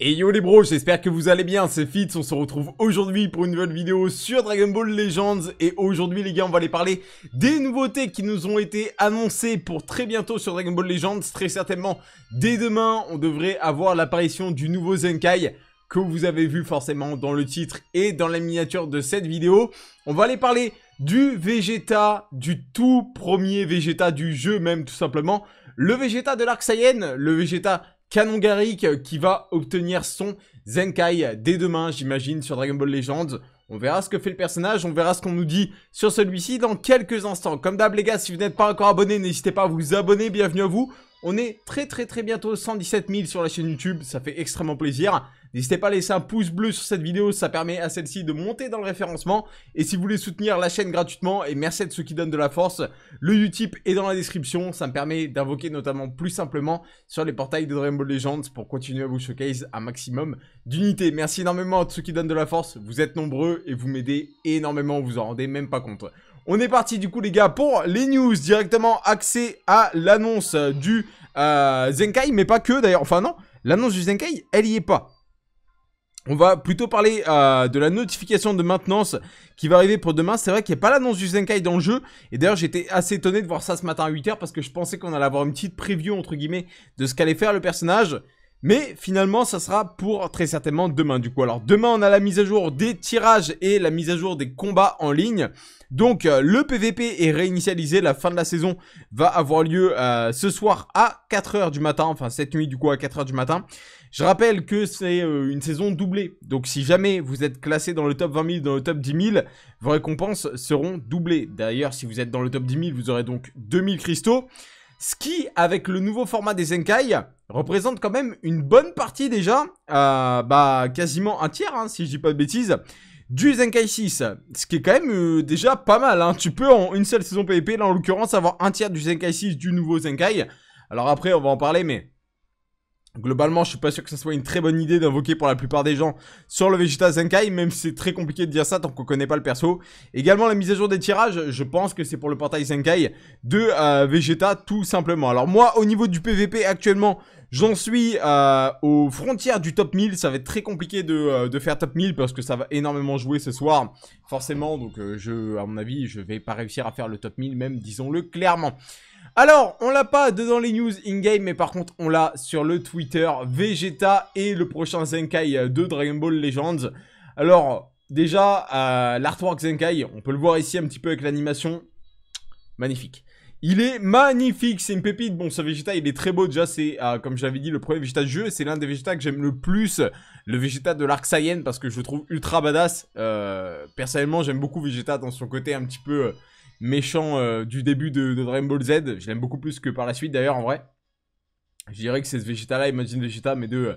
Et yo les bros, j'espère que vous allez bien, c'est Fitz, on se retrouve aujourd'hui pour une nouvelle vidéo sur Dragon Ball Legends et aujourd'hui les gars on va aller parler des nouveautés qui nous ont été annoncées pour très bientôt sur Dragon Ball Legends, très certainement dès demain on devrait avoir l'apparition du nouveau Zenkai que vous avez vu forcément dans le titre et dans la miniature de cette vidéo. On va aller parler du Vegeta, du tout premier Vegeta du jeu même tout simplement, le Vegeta de l'arc Saiyan, le Vegeta Canon Garrick euh, qui va obtenir son Zenkai dès demain, j'imagine, sur Dragon Ball Legends. On verra ce que fait le personnage, on verra ce qu'on nous dit sur celui-ci dans quelques instants. Comme d'hab les gars, si vous n'êtes pas encore abonné, n'hésitez pas à vous abonner, bienvenue à vous. On est très très très bientôt 117 000 sur la chaîne YouTube, ça fait extrêmement plaisir. N'hésitez pas à laisser un pouce bleu sur cette vidéo, ça permet à celle-ci de monter dans le référencement. Et si vous voulez soutenir la chaîne gratuitement, et merci à ceux qui donnent de la force, le Utip est dans la description, ça me permet d'invoquer notamment plus simplement sur les portails de Dragon Ball Legends pour continuer à vous showcase un maximum d'unités. Merci énormément à ceux qui donnent de la force, vous êtes nombreux et vous m'aidez énormément, vous en rendez même pas compte. On est parti du coup les gars pour les news directement accès à l'annonce du euh, Zenkai, mais pas que d'ailleurs, enfin non, l'annonce du Zenkai, elle y est pas. On va plutôt parler euh, de la notification de maintenance qui va arriver pour demain. C'est vrai qu'il n'y a pas l'annonce du Zenkai dans le jeu. Et d'ailleurs, j'étais assez étonné de voir ça ce matin à 8h parce que je pensais qu'on allait avoir une petite preview, entre guillemets, de ce qu'allait faire le personnage. Mais finalement, ça sera pour très certainement demain du coup. Alors demain, on a la mise à jour des tirages et la mise à jour des combats en ligne. Donc euh, le PVP est réinitialisé, la fin de la saison va avoir lieu euh, ce soir à 4h du matin, enfin cette nuit du coup à 4h du matin. Je rappelle que c'est euh, une saison doublée, donc si jamais vous êtes classé dans le top 20 000, dans le top 10 000, vos récompenses seront doublées. D'ailleurs si vous êtes dans le top 10 000, vous aurez donc 2000 cristaux. Ce qui, avec le nouveau format des Zenkai, représente quand même une bonne partie déjà, euh, bah quasiment un hein, tiers, si je dis pas de bêtises, du Zenkai 6. Ce qui est quand même euh, déjà pas mal. Hein. Tu peux en une seule saison PvP, là en l'occurrence, avoir un tiers du Zenkai 6 du nouveau Zenkai. Alors après, on va en parler, mais Globalement, je suis pas sûr que ce soit une très bonne idée d'invoquer pour la plupart des gens sur le Vegeta Zenkai, même si c'est très compliqué de dire ça tant qu'on connaît pas le perso. Également, la mise à jour des tirages, je pense que c'est pour le portail Zenkai de euh, Vegeta tout simplement. Alors moi, au niveau du PVP actuellement, J'en suis euh, aux frontières du top 1000, ça va être très compliqué de, euh, faire top 1000 parce que ça va énormément jouer ce soir, forcément, donc euh, je, à mon avis, je vais pas réussir à faire le top 1000 même, disons-le clairement. Alors, on l'a pas dans les news in-game, mais par contre, on l'a sur le Twitter, Vegeta et le prochain Zenkai de Dragon Ball Legends. Alors, déjà, l'artwork Zenkai, on peut le voir ici un petit peu avec l'animation, magnifique. Il est magnifique, c'est une pépite. Bon, ce Vegeta, il est très beau déjà. C'est, euh, comme j'avais dit, le premier Vegeta du jeu. c'est l'un des Vegeta que j'aime le plus. Le Vegeta de l'arc Saiyan, parce que je le trouve ultra badass. Euh, personnellement, j'aime beaucoup Vegeta dans son côté un petit peu euh, méchant euh, du début de, dream Dragon Ball Z. Je l'aime beaucoup plus que par la suite, d'ailleurs, en vrai. Je dirais que c'est ce Vegeta-là, Imagine Vegeta, mes deux,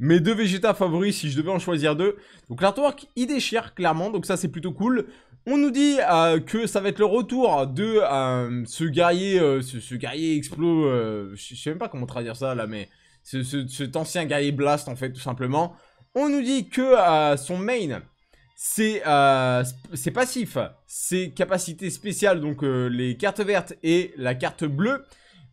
mes deux Vegeta favoris, si je devais en choisir deux. Donc, l'artwork, il déchire, clairement. Donc, ça, c'est plutôt cool. On nous dit euh, que ça va être le retour de euh, ce guerrier, euh, ce, guerrier explo, je sais même pas comment traduire ça là, mais cet ancien guerrier blast en fait tout simplement. On nous dit que son main, c'est c'est passif, ses capacités spéciales, donc les cartes vertes et la carte bleue,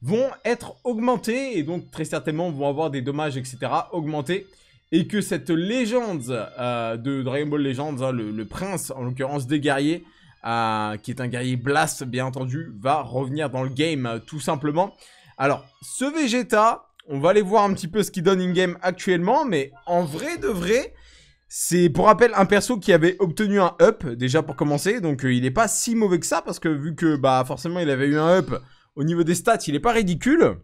vont être augmentées et donc très certainement vont avoir des dommages etc augmentés et que cette légende euh, de Dragon Ball Legends, hein, le, prince en l'occurrence des guerriers, euh, qui est un guerrier blast bien entendu, va revenir dans le game euh, tout simplement. Alors, ce Vegeta, on va aller voir un petit peu ce qu'il donne in-game actuellement, mais en vrai de vrai, c'est pour rappel un perso qui avait obtenu un up déjà pour commencer, donc il n'est pas si mauvais que ça, parce que vu que bah forcément il avait eu un up au niveau des stats, il n'est pas ridicule.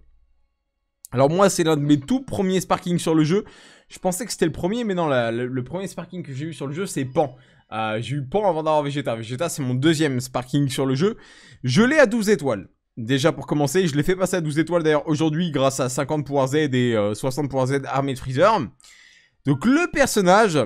Alors moi, c'est l'un de mes tout premiers sparkings sur le jeu. Je pensais que c'était le premier, mais non, le, premier sparking que j'ai eu sur le jeu, c'est Pan. Euh, j'ai eu Pan avant d'avoir Vegeta. Vegeta, c'est mon deuxième sparking sur le jeu. Je l'ai à 12 étoiles. Déjà pour commencer, je l'ai fait passer à 12 étoiles d'ailleurs aujourd'hui grâce à 50 points Z et 60 euh, power Z armée de Freezer. Donc le personnage,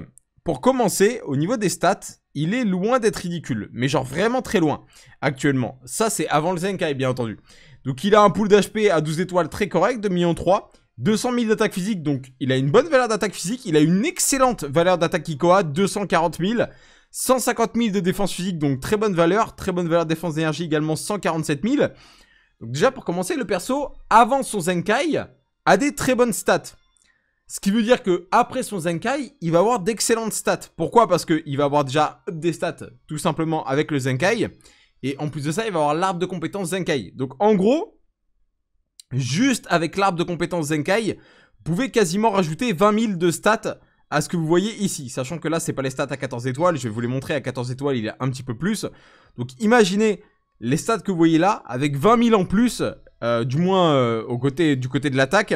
pour commencer, au niveau des stats, il est loin d'être ridicule, mais genre vraiment très loin actuellement. Ça, c'est avant le Zenkai, bien entendu. Donc, il a un pool d'HP à 12 étoiles très correct, 2 millions 3. 200 000 d'attaque physique, donc il a une bonne valeur d'attaque physique. Il a une excellente valeur d'attaque Ikoa: 240 000. 150 000 de défense physique, donc très bonne valeur. Très bonne valeur de défense d'énergie également, 147 000. Donc déjà, pour commencer, le perso, avant son Zenkai, a des très bonnes stats. Ce qui veut dire que après son Zenkai, il va avoir d'excellentes stats. Pourquoi Parce qu'il va avoir déjà des stats tout simplement avec le Zenkai. Et en plus de ça, il va avoir l'arbre de compétence Zenkai. Donc en gros, juste avec l'arbre de compétence Zenkai, vous pouvez quasiment rajouter 20 000 de stats à ce que vous voyez ici. Sachant que là, c'est pas les stats à 14 étoiles. Je vais vous les montrer à 14 étoiles, il y a un petit peu plus. Donc imaginez les stats que vous voyez là, avec 20 000 en plus, euh, du moins euh, au côté, du côté de l'attaque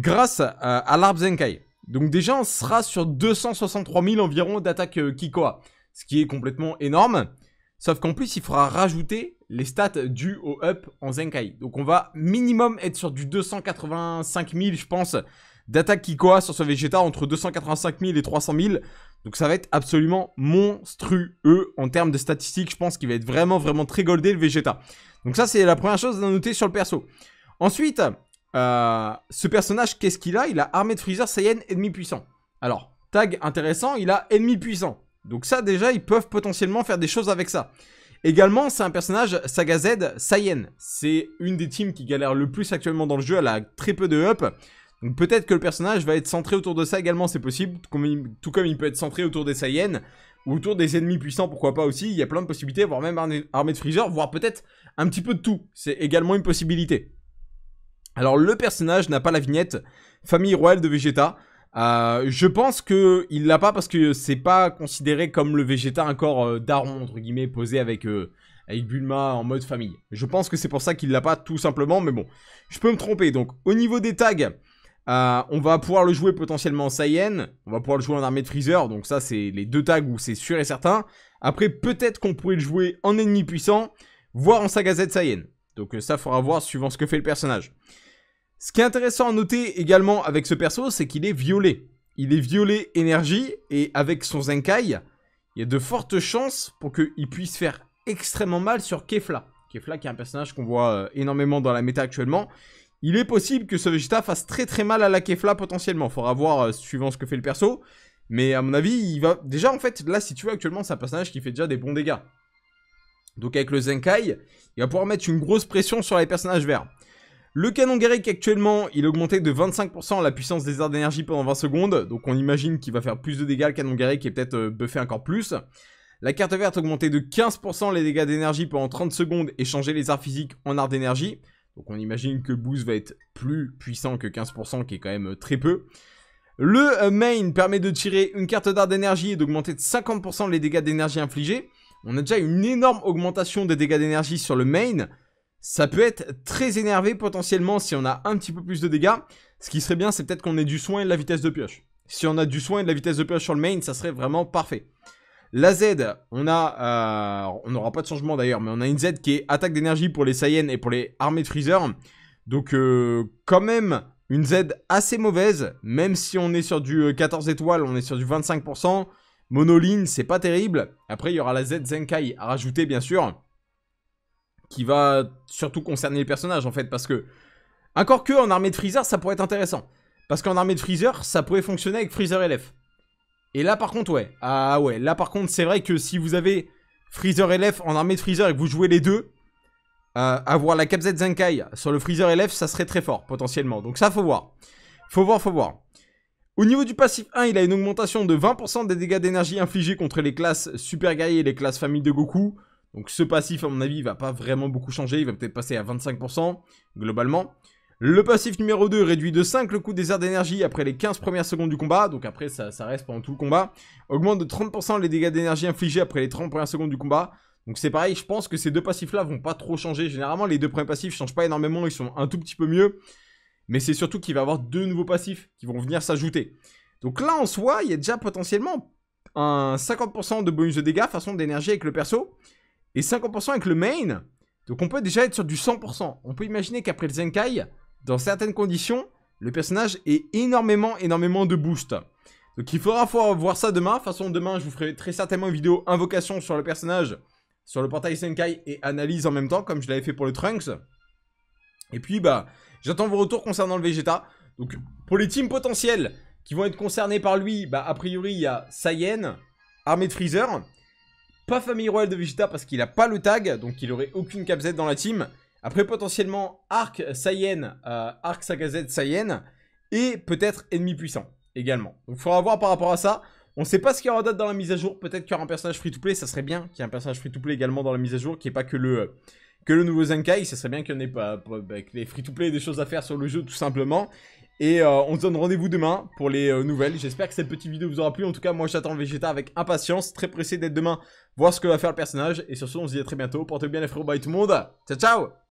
grâce à, l'arbre Zenkai. Donc déjà, on sera sur 263 000 environ d'attaque euh, Kikoa, ce qui est complètement énorme. Sauf qu'en plus, il faudra rajouter les stats dues au up en Zenkai. Donc on va minimum être sur du 285 000, je pense, d'attaque Kikoa sur ce Vegeta, entre 285 000 et 300 000. Donc ça va être absolument monstrueux en termes de statistiques. Je pense qu'il va être vraiment, vraiment très goldé le Vegeta. Donc ça, c'est la première chose à noter sur le perso. Ensuite, euh, ce personnage, qu'est-ce qu'il a Il a armée de Freezer, Saiyan, ennemi puissant. Alors, tag intéressant, il a ennemi puissant. Donc ça, déjà, ils peuvent potentiellement faire des choses avec ça. Également, c'est un personnage Saga Z, Saiyan. C'est une des teams qui galère le plus actuellement dans le jeu. Elle a très peu de up. Donc peut-être que le personnage va être centré autour de ça également, c'est possible. Tout comme il peut être centré autour des Saiyans ou autour des ennemis puissants, pourquoi pas aussi. Il y a plein de possibilités, voire même armée de Freezer, voire peut-être un petit peu de tout. C'est également une possibilité. Alors le personnage n'a pas la vignette famille royale de Vegeta. Euh, je pense que il l'a pas parce que c'est pas considéré comme le Vegeta encore corps euh, daron entre guillemets posé avec euh, avec Bulma en mode famille. Je pense que c'est pour ça qu'il l'a pas tout simplement, mais bon, je peux me tromper. Donc au niveau des tags, on va pouvoir le jouer potentiellement en Saiyan, on va pouvoir le jouer en armée de Freezer, donc ça c'est les deux tags où c'est sûr et certain. Après peut-être qu'on pourrait le jouer en ennemi puissant, voire en saga Z Saiyan. Donc euh, ça, faudra voir suivant ce que fait le personnage. Ce qui est intéressant à noter également avec ce perso, c'est qu'il est violet. Il est violet énergie, et avec son Zenkai, il y a de fortes chances pour qu'il puisse faire extrêmement mal sur Kefla. Kefla qui est un personnage qu'on voit euh, énormément dans la méta actuellement. Il est possible que ce Vegeta fasse très très mal à la Kefla potentiellement. Faudra voir euh, suivant ce que fait le perso. Mais à mon avis, il va... Déjà en fait, là si tu veux actuellement, c'est un personnage qui fait déjà des bons dégâts. Donc avec le Zenkai, il va pouvoir mettre une grosse pression sur les personnages verts. Le canon Garrick actuellement, il augmentait de 25% la puissance des arts d'énergie pendant 20 secondes. Donc on imagine qu'il va faire plus de dégâts le canon Garrick et peut-être buffé euh, buffer encore plus. La carte verte augmentait de 15% les dégâts d'énergie pendant 30 secondes et changer les arts physiques en arts d'énergie. Donc on imagine que Boost va être plus puissant que 15% qui est quand même euh, très peu. Le euh, main permet de tirer une carte d'art d'énergie et d'augmenter de 50% les dégâts d'énergie infligés. On a déjà une énorme augmentation des dégâts d'énergie sur le main. Ça peut être très énervé potentiellement si on a un petit peu plus de dégâts. Ce qui serait bien, c'est peut-être qu'on ait du soin et de la vitesse de pioche. Si on a du soin et de la vitesse de pioche sur le main, ça serait vraiment parfait. La Z, on a, euh, on n'aura pas de changement d'ailleurs, mais on a une Z qui est attaque d'énergie pour les Saiyans et pour les armées de Freezer. Donc euh, quand même une Z assez mauvaise, même si on est sur du 14 euh, étoiles, on est sur du 25%. Monoline, c'est pas terrible. Après, il y aura la Z Zenkai à rajouter, bien sûr, qui va surtout concerner les personnages, en fait, parce que... Encore que, en armée de Freezer, ça pourrait être intéressant. Parce qu'en armée de Freezer, ça pourrait fonctionner avec Freezer LF. Et là, par contre, ouais. Ah ouais, là, par contre, c'est vrai que si vous avez Freezer LF en armée de Freezer et que vous jouez les deux, euh, avoir la Z Zenkai sur le Freezer LF, ça serait très fort, potentiellement. Donc ça, faut voir. Faut voir, faut voir. Au niveau du passif 1, il a une augmentation de 20% des dégâts d'énergie infligés contre les classes super Gaï et les classes famille de Goku. Donc ce passif, à mon avis, il va pas vraiment beaucoup changer. Il va peut-être passer à 25%, globalement. Le passif numéro 2 réduit de 5 le coût des aires d'énergie après les 15 premières secondes du combat, donc après ça, reste pendant tout le combat. Augmente de 30% les dégâts d'énergie infligés après les 30 premières secondes du combat. Donc c'est pareil, je pense que ces deux passifs là vont pas trop changer. Généralement les deux premiers passifs changent pas énormément, ils sont un tout petit peu mieux. Mais c'est surtout qu'il va avoir deux nouveaux passifs qui vont venir s'ajouter. Donc là, en soi, il y a déjà potentiellement un 50% de bonus de dégâts façon d'énergie avec le perso et 50% avec le main. Donc on peut déjà être sur du 100%. On peut imaginer qu'après le Zenkai, dans certaines conditions, le personnage ait énormément, énormément de boost. Donc il faudra voir ça demain. De toute façon, demain, je vous ferai très certainement une vidéo invocation sur le personnage, sur le portail Zenkai et analyse en même temps, comme je l'avais fait pour le Trunks. Et puis, bah, j'attends vos retours concernant le Vegeta. Donc, pour les teams potentiels qui vont être concernés par lui, bah, a priori, il y a Saiyan, Armée de Freezer, pas Famille Royale de Vegeta parce qu'il a pas le tag, donc il aurait aucune Z dans la team. Après, potentiellement, Arc Saiyan, euh, Arc Z Saiyan, et peut-être Ennemi Puissant également. Donc, il faudra voir par rapport à ça. On ne sait pas ce qu'il y aura d'autre dans la mise à jour. Peut-être qu'il y aura un personnage free-to-play. Ça serait bien qu'il y ait un personnage free-to-play également dans la mise à jour, qui n'est pas que le... Euh, que le nouveau Zenkai, ça serait bien qu'il n'y ait pas, avec les free-to-play des choses à faire sur le jeu tout simplement. Et euh, on se donne rendez-vous demain pour les euh, nouvelles. J'espère que cette petite vidéo vous aura plu. En tout cas, moi j'attends Vegeta avec impatience, très pressé d'être demain, voir ce que va faire le personnage. Et sur ce, on se dit à très bientôt. Portez bien les frérots, bye tout le monde. Ciao, ciao